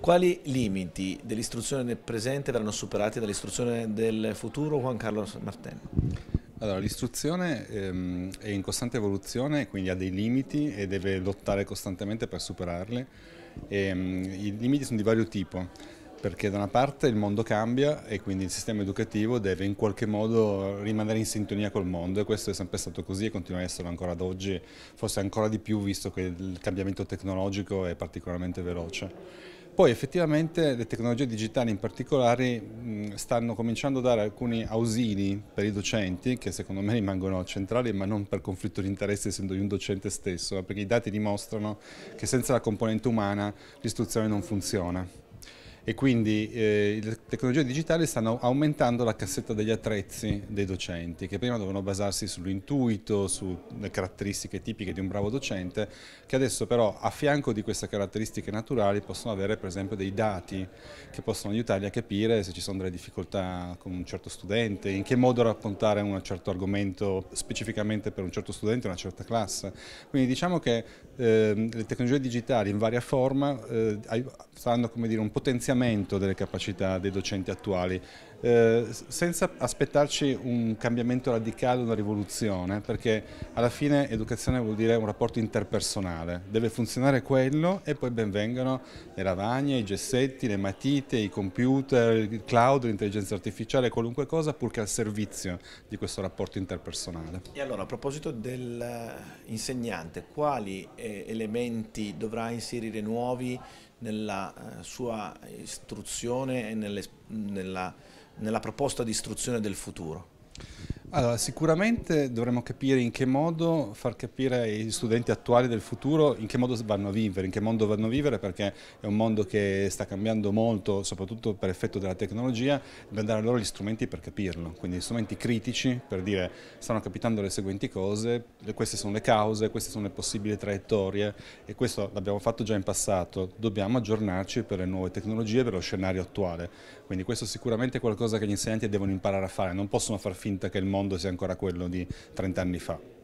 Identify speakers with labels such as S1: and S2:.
S1: Quali limiti dell'istruzione del presente verranno superati dall'istruzione del futuro, Juan
S2: Carlos Martello? Allora, l'istruzione ehm, è in costante evoluzione, quindi ha dei limiti e deve lottare costantemente per superarli. E, ehm, I limiti sono di vario tipo, perché da una parte il mondo cambia e quindi il sistema educativo deve in qualche modo rimanere in sintonia col mondo e questo è sempre stato così e continua a esserlo ancora ad oggi, forse ancora di più visto che il cambiamento tecnologico è particolarmente veloce. Poi effettivamente le tecnologie digitali in particolare stanno cominciando a dare alcuni ausili per i docenti che secondo me rimangono centrali ma non per conflitto di interesse essendo io un docente stesso, eh, perché i dati dimostrano che senza la componente umana l'istruzione non funziona e quindi eh, le tecnologie digitali stanno aumentando la cassetta degli attrezzi dei docenti che prima dovevano basarsi sull'intuito, sulle caratteristiche tipiche di un bravo docente che adesso però a fianco di queste caratteristiche naturali possono avere per esempio dei dati che possono aiutarli a capire se ci sono delle difficoltà con un certo studente, in che modo raccontare un certo argomento specificamente per un certo studente, una certa classe. Quindi diciamo che eh, le tecnologie digitali in varia forma eh, saranno come dire, un potenziamento miglioramento delle capacità dei docenti attuali. Eh, senza aspettarci un cambiamento radicale, una rivoluzione, perché alla fine educazione vuol dire un rapporto interpersonale, deve funzionare quello e poi benvengano le lavagne, i gessetti, le matite, i computer, il cloud, l'intelligenza artificiale, qualunque cosa, purché al servizio di questo rapporto interpersonale.
S1: E allora a proposito dell'insegnante, eh, quali eh, elementi dovrà inserire nuovi nella sua istruzione e nelle nella, nella proposta di istruzione del futuro.
S2: Allora, sicuramente dovremmo capire in che modo far capire agli studenti attuali del futuro in che modo vanno a vivere, in che mondo vanno a vivere perché è un mondo che sta cambiando molto, soprattutto per effetto della tecnologia, dobbiamo dare loro gli strumenti per capirlo, quindi strumenti critici per dire stanno capitando le seguenti cose, queste sono le cause, queste sono le possibili traiettorie e questo l'abbiamo fatto già in passato, dobbiamo aggiornarci per le nuove tecnologie, per lo scenario attuale, quindi questo sicuramente è qualcosa che gli insegnanti devono imparare a fare, non possono far finta che il mondo mondo sia ancora quello di 30 anni fa.